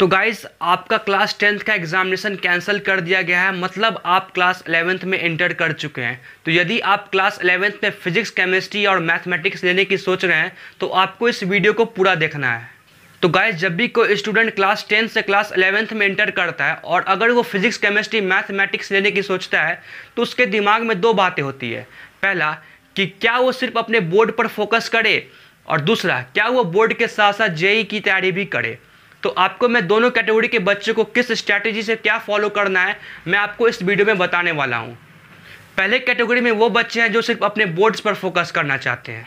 तो गाइज आपका class tenth का एग्जामिनेशन कैंसिल कर दिया गया है मतलब आप क्लास एलेवेंथ में इंटर कर चुके हैं तो यदि आप क्लास एलेवेंथ में फिजिक्स केमिस्ट्री और मैथमेटिक्स लेने की सोच रहे हैं तो आपको इस वीडियो को पूरा देखना है तो गाइज जब भी कोई स्टूडेंट क्लास टेंथ से क्लास एलेवेंथ में इंटर करता है और अगर वो फिजिक्स केमिस्ट्री मैथमेटिक्स लेने की सोचता है तो उसके दिमाग में दो बातें होती है पहला कि क्या वो सिर्फ अपने बोर्ड पर फोकस करे और दूसरा क्या वो बोर्ड के साथ साथ जेई की तैयारी भी करे तो आपको मैं दोनों कैटेगरी के बच्चों को किस स्ट्रैटेजी से क्या फॉलो करना है मैं आपको इस वीडियो में बताने वाला हूँ पहले कैटेगरी में वो बच्चे हैं जो सिर्फ अपने बोर्ड्स पर फोकस करना चाहते हैं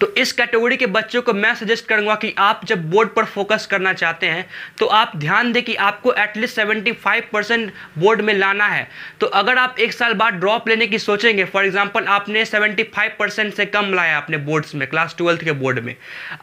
तो इस कैटेगरी के बच्चों को मैं सजेस्ट करूँगा कि आप जब बोर्ड पर फोकस करना चाहते हैं तो आप ध्यान दें कि आपको एटलीस्ट 75 परसेंट बोर्ड में लाना है तो अगर आप एक साल बाद ड्रॉप लेने की सोचेंगे फॉर एग्जाम्पल आपने 75 परसेंट से कम लाया अपने बोर्ड्स में क्लास ट्वेल्थ के बोर्ड में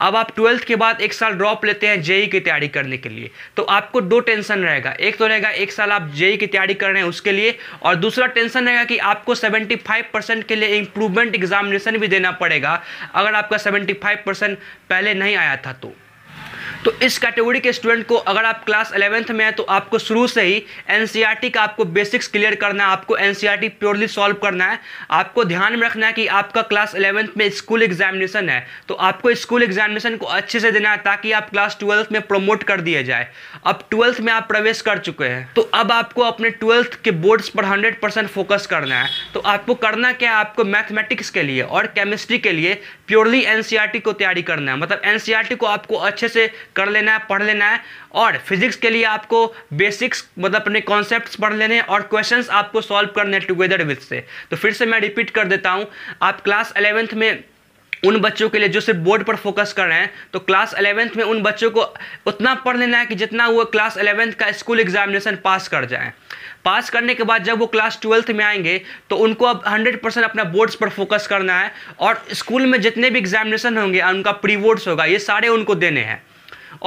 अब आप ट्वेल्थ के बाद एक साल ड्रॉप लेते हैं जेई e e की तैयारी करने के लिए तो आपको दो टेंशन रहेगा एक तो रहेगा एक साल आप जेई e की तैयारी कर रहे हैं उसके लिए और दूसरा टेंशन रहेगा कि आपको सेवेंटी के लिए इंप्रूवमेंट एग्जामिनेशन भी देना पड़ेगा अगर आप आपका 75 परसेंट पहले नहीं आया था तो तो इस कैटेगरी के स्टूडेंट को अगर आप क्लास अलेवेंथ में हैं तो आपको शुरू से ही एन e का आपको बेसिक्स क्लियर करना है आपको एन प्योरली सॉल्व करना है आपको ध्यान में रखना है कि आपका क्लास अलेवेंथ में स्कूल एग्जामिनेशन है तो आपको स्कूल एग्जामिनेशन को अच्छे से देना है ताकि आप क्लास ट्वेल्थ में प्रमोट कर दिया जाए अब ट्वेल्थ में आप प्रवेश कर चुके हैं तो अब आपको अपने ट्वेल्थ के बोर्ड्स पर हंड्रेड फोकस करना है तो आपको करना क्या है आपको मैथमेटिक्स के लिए और केमिस्ट्री के लिए प्योरली एनसीईआरटी को तैयारी करना है मतलब एनसीईआरटी को आपको अच्छे से कर लेना है पढ़ लेना है और फिजिक्स के लिए आपको बेसिक्स मतलब अपने कॉन्सेप्ट पढ़ लेने और क्वेश्चन आपको सॉल्व करने टुगेदर विथ से तो फिर से मैं रिपीट कर देता हूँ आप क्लास अलेवेंथ में उन बच्चों के लिए जो सिर्फ बोर्ड पर फोकस कर रहे हैं तो क्लास अलेवेंथ में उन बच्चों को उतना पढ़ लेना है कि जितना वो क्लास अलेवेंथ का स्कूल एग्जामिनेशन पास कर जाएं पास करने के बाद जब वो क्लास ट्वेल्थ में आएंगे तो उनको अब हंड्रेड परसेंट अपना बोर्ड्स पर फोकस करना है और स्कूल में जितने भी एग्जामिनेशन होंगे उनका प्री बोर्ड्स होगा ये सारे उनको देने हैं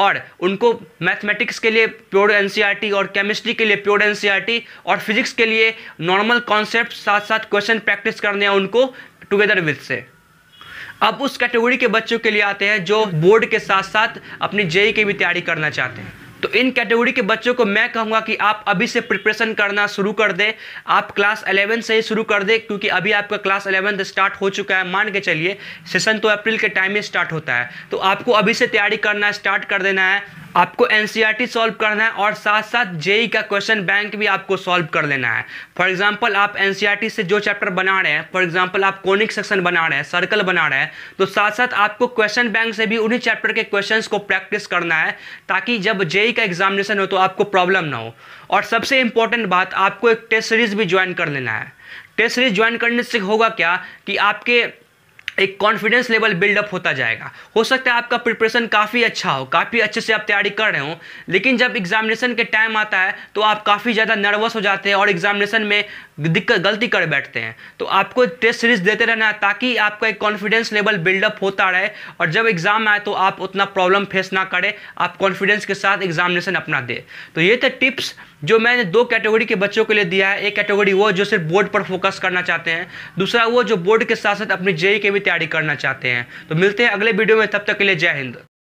और उनको मैथमेटिक्स के लिए प्योर एन e और केमिस्ट्री के लिए प्योर एन e और फिजिक्स के लिए नॉर्मल कॉन्सेप्ट साथ साथ क्वेश्चन प्रैक्टिस करने हैं उनको टुगेदर विथ से अब उस कैटेगरी के बच्चों के लिए आते हैं जो बोर्ड के साथ साथ अपनी जेई e की भी तैयारी करना चाहते हैं तो इन कैटेगरी के बच्चों को मैं कहूँगा कि आप अभी से प्रिपरेशन करना शुरू कर दें आप क्लास अलेवन से ही शुरू कर दें क्योंकि अभी आपका क्लास अलेवन स्टार्ट हो चुका है मान के चलिए सेशन तो अप्रैल के टाइम में स्टार्ट होता है तो आपको अभी से तैयारी करना स्टार्ट कर देना है आपको एनसीईआरटी सॉल्व e करना है और साथ साथ जेई का क्वेश्चन बैंक भी आपको सॉल्व कर लेना है फॉर एग्जांपल आप एनसीईआरटी e से जो चैप्टर बना रहे हैं फॉर एग्जांपल आप कोनिक सेक्शन बना रहे हैं सर्कल बना रहे हैं तो साथ साथ आपको क्वेश्चन बैंक से भी उन्हीं चैप्टर के क्वेश्चन को प्रैक्टिस करना है ताकि जब जेई e का एग्जामिनेशन हो तो आपको प्रॉब्लम ना हो और सबसे इंपॉर्टेंट बात आपको एक टेस्ट सीरीज भी ज्वाइन कर लेना है टेस्ट सीरीज ज्वाइन करने से होगा क्या कि आपके एक कॉन्फिडेंस लेवल बिल्डअप होता जाएगा हो सकता है आपका प्रिपरेशन काफ़ी अच्छा हो काफ़ी अच्छे से आप तैयारी कर रहे हो लेकिन जब एग्जामिनेशन के टाइम आता है तो आप काफ़ी ज़्यादा नर्वस हो जाते हैं और एग्जामिनेशन में दिक्कत गलती कर बैठते हैं तो आपको टेस्ट सीरीज देते रहना है ताकि आपका एक कॉन्फिडेंस लेवल बिल्डअप होता रहे और जब एग्ज़ाम आए तो आप उतना प्रॉब्लम फेस ना करें आप कॉन्फिडेंस के साथ एग्जामिनेशन अपना दें तो ये थे टिप्स जो मैंने दो कैटेगरी के बच्चों के लिए दिया है एक कैटेगरी वो जो सिर्फ बोर्ड पर फोकस करना चाहते हैं दूसरा वो जो बोर्ड के साथ साथ अपनी जेई के भी तैयारी करना चाहते हैं तो मिलते हैं अगले वीडियो में तब तक के लिए जय हिंद